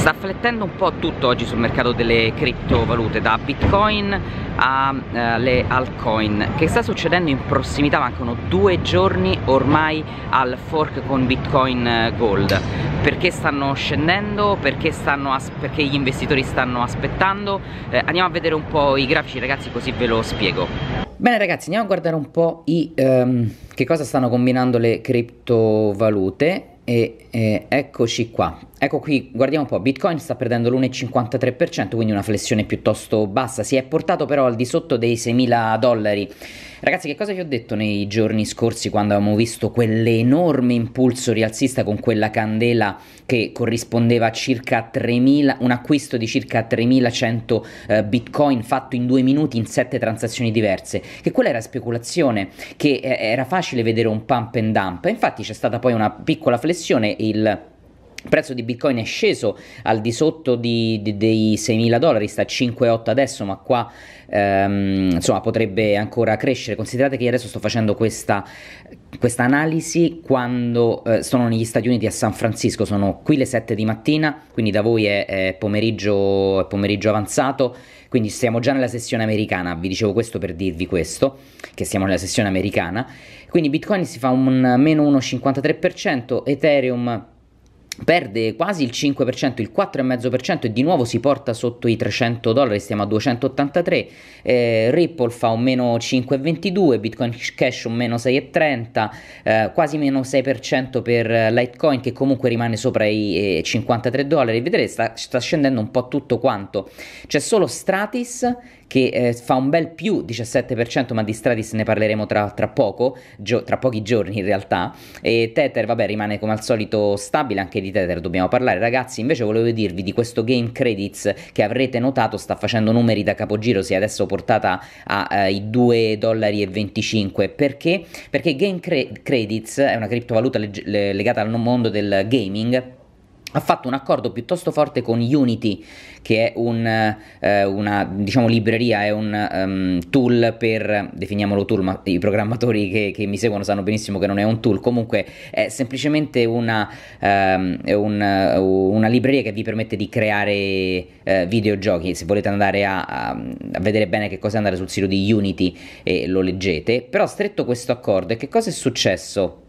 sta flettendo un po' tutto oggi sul mercato delle criptovalute da bitcoin alle eh, altcoin che sta succedendo in prossimità mancano due giorni ormai al fork con bitcoin eh, gold perché stanno scendendo perché, stanno perché gli investitori stanno aspettando eh, andiamo a vedere un po' i grafici ragazzi così ve lo spiego Bene ragazzi andiamo a guardare un po' i, um, che cosa stanno combinando le criptovalute e, e eh, eccoci qua Ecco qui, guardiamo un po', Bitcoin sta perdendo l'1,53%, quindi una flessione piuttosto bassa, si è portato però al di sotto dei 6.000 dollari. Ragazzi, che cosa vi ho detto nei giorni scorsi quando avevamo visto quell'enorme impulso rialzista con quella candela che corrispondeva a circa 3.000, un acquisto di circa 3.100 eh, bitcoin fatto in due minuti in sette transazioni diverse? Che quella era speculazione, che eh, era facile vedere un pump and dump. Infatti c'è stata poi una piccola flessione, il il prezzo di Bitcoin è sceso al di sotto di, di, dei 6.000 dollari, sta a 5,8 adesso, ma qua ehm, insomma, potrebbe ancora crescere. Considerate che io adesso sto facendo questa, analisi quando eh, sono negli Stati Uniti a San Francisco, sono qui le 7 di mattina, quindi da voi è, è, pomeriggio, è pomeriggio avanzato, quindi siamo già nella sessione americana, vi dicevo questo per dirvi questo, che siamo nella sessione americana. Quindi Bitcoin si fa un meno 1,53%, Ethereum perde quasi il 5%, il 4,5% e di nuovo si porta sotto i 300 dollari, stiamo a 283, eh, Ripple fa un meno 5,22, Bitcoin Cash un meno 6,30, eh, quasi meno 6% per Litecoin che comunque rimane sopra i eh, 53 dollari, vedete sta, sta scendendo un po' tutto quanto, c'è solo Stratis che eh, fa un bel più 17%, ma di Stratis ne parleremo tra, tra poco, gio- tra pochi giorni in realtà. E Tether, vabbè, rimane come al solito stabile, anche di Tether dobbiamo parlare. Ragazzi, invece volevo dirvi di questo Game Credits che avrete notato sta facendo numeri da capogiro, si è adesso portata ai eh, 2,25 dollari. Perché? Perché Game Cre- Credits è una criptovaluta leg- legata al mondo del gaming ha fatto un accordo piuttosto forte con Unity, che è un, eh, una diciamo, libreria, è un um, tool per, definiamolo tool, ma i programmatori che, che, mi seguono sanno benissimo che non è un tool, comunque è semplicemente una, um, un, eh, una libreria che vi permette di creare uh, videogiochi. Se volete andare a, a, a, vedere bene che cosa è andare sul sito di Unity e lo leggete, però stretto questo accordo e che cosa è successo?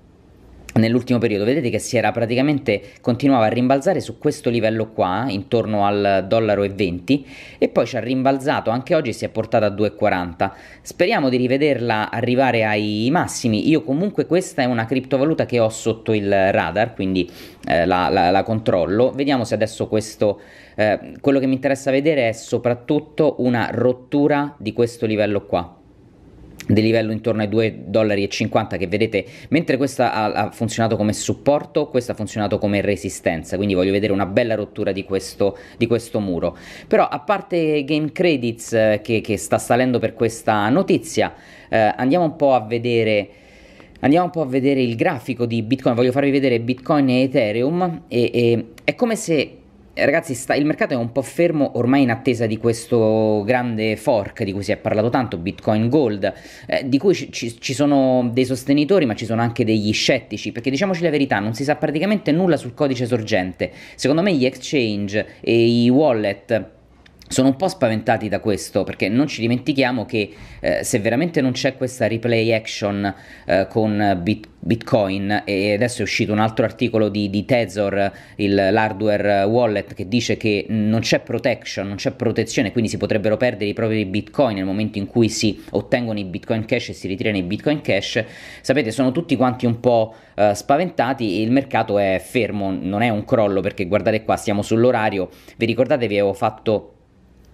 nell'ultimo periodo vedete che si era praticamente continuava a rimbalzare su questo livello qua intorno al dollaro e 20 e poi ci ha rimbalzato anche oggi si è portata a 2,40 speriamo di rivederla arrivare ai massimi io comunque questa è una criptovaluta che ho sotto il radar quindi eh, la, la, la, controllo vediamo se adesso questo eh, quello che mi interessa vedere è soprattutto una rottura di questo livello qua del livello intorno ai 2,50 dollari che vedete mentre questa ha, ha, funzionato come supporto questa ha funzionato come resistenza quindi voglio vedere una bella rottura di questo, di questo muro però a parte Game Credits eh, che, che, sta salendo per questa notizia eh, andiamo un po' a vedere Andiamo un po' a vedere il grafico di Bitcoin, voglio farvi vedere Bitcoin e Ethereum e, e è come se eh, ragazzi, sta, il mercato è un po' fermo ormai in attesa di questo grande fork di cui si è parlato tanto, Bitcoin Gold, eh, di cui ci, ci, sono dei sostenitori ma ci sono anche degli scettici, perché diciamoci la verità, non si sa praticamente nulla sul codice sorgente. Secondo me gli exchange e i wallet sono un po' spaventati da questo perché non ci dimentichiamo che eh, se veramente non c'è questa replay action eh, con Bit- Bitcoin e adesso è uscito un altro articolo di, di Tezor, il, l'hardware wallet, che dice che non c'è protection, non c'è protezione, quindi si potrebbero perdere i propri Bitcoin nel momento in cui si ottengono i Bitcoin Cash e si ritirano i Bitcoin Cash, sapete sono tutti quanti un po' eh, spaventati e il mercato è fermo, non è un crollo perché guardate qua, siamo sull'orario, vi ricordate vi avevo fatto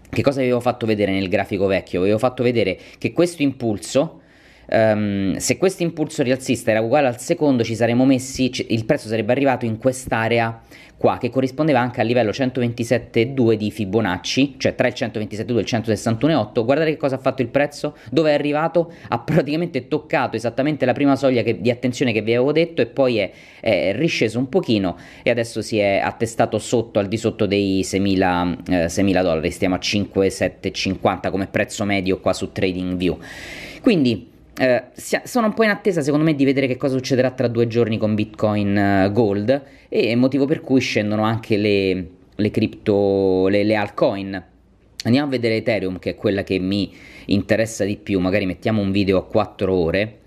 che cosa avevo fatto vedere nel grafico vecchio? Avevo fatto vedere che questo impulso Um, se questo impulso rialzista era uguale al secondo, ci saremmo messi, c- il prezzo sarebbe arrivato in quest'area qua, che corrispondeva anche al livello 127,2 di Fibonacci, cioè tra il 127,2 e il 161,8. Guardate che cosa ha fatto il prezzo, dove è arrivato, ha praticamente toccato esattamente la prima soglia che, di attenzione che vi avevo detto e poi è, è, risceso un pochino e adesso si è attestato sotto, al di sotto dei 6.000, eh, 6.000 dollari, stiamo a 5,750 come prezzo medio qua su TradingView. Quindi eh, sono un po' in attesa secondo me di vedere che cosa succederà tra due giorni con Bitcoin eh, Gold e motivo per cui scendono anche le, le cripto, le, le altcoin. Andiamo a vedere Ethereum che è quella che mi interessa di più, magari mettiamo un video a 4 ore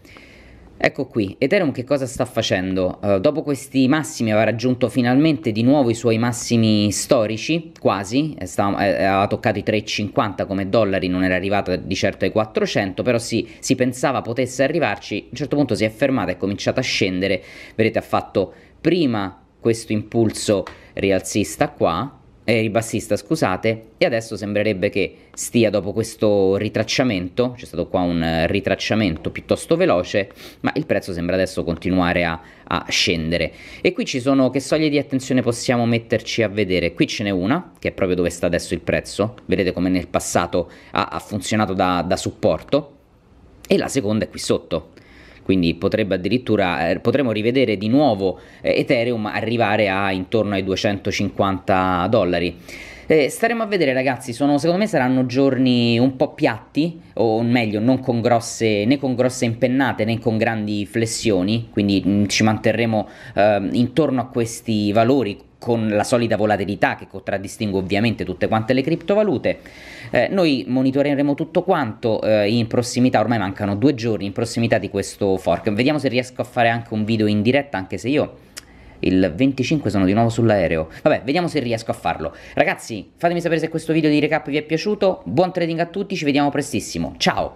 Ecco qui, Ethereum che cosa sta facendo? Uh, dopo questi massimi aveva raggiunto finalmente di nuovo i suoi massimi storici, quasi, eh, aveva toccato i 3,50 come dollari, non era arrivata di certo ai 400, però sì, si pensava potesse arrivarci, a un certo punto si è fermata e è cominciata a scendere, vedete ha fatto prima questo impulso rialzista qua, eh, il bassista, scusate, e adesso sembrerebbe che stia dopo questo ritracciamento, c'è stato qua un eh, ritracciamento piuttosto veloce, ma il prezzo sembra adesso continuare a, a scendere. E qui ci sono, che soglie di attenzione possiamo metterci a vedere? Qui ce n'è una, che è proprio dove sta adesso il prezzo, vedete come nel passato ha, ha funzionato da, da supporto, e la seconda è qui sotto quindi potrebbe addirittura, eh, potremmo rivedere di nuovo eh, Ethereum arrivare a intorno ai 250 dollari. Eh, staremo a vedere ragazzi, sono, secondo me saranno giorni un po' piatti, o meglio, non con grosse, né con grosse impennate né con grandi flessioni, quindi mh, mm, ci manterremo eh, intorno a questi valori con la solita volatilità che contraddistingue ovviamente tutte quante le criptovalute. Eh, noi monitoreremo tutto quanto eh, in prossimità, ormai mancano due giorni, in prossimità di questo fork. Vediamo se riesco a fare anche un video in diretta, anche se io il 25 sono di nuovo sull'aereo. Vabbè, vediamo se riesco a farlo. Ragazzi, fatemi sapere se questo video di recap vi è piaciuto. Buon trading a tutti, ci vediamo prestissimo. Ciao!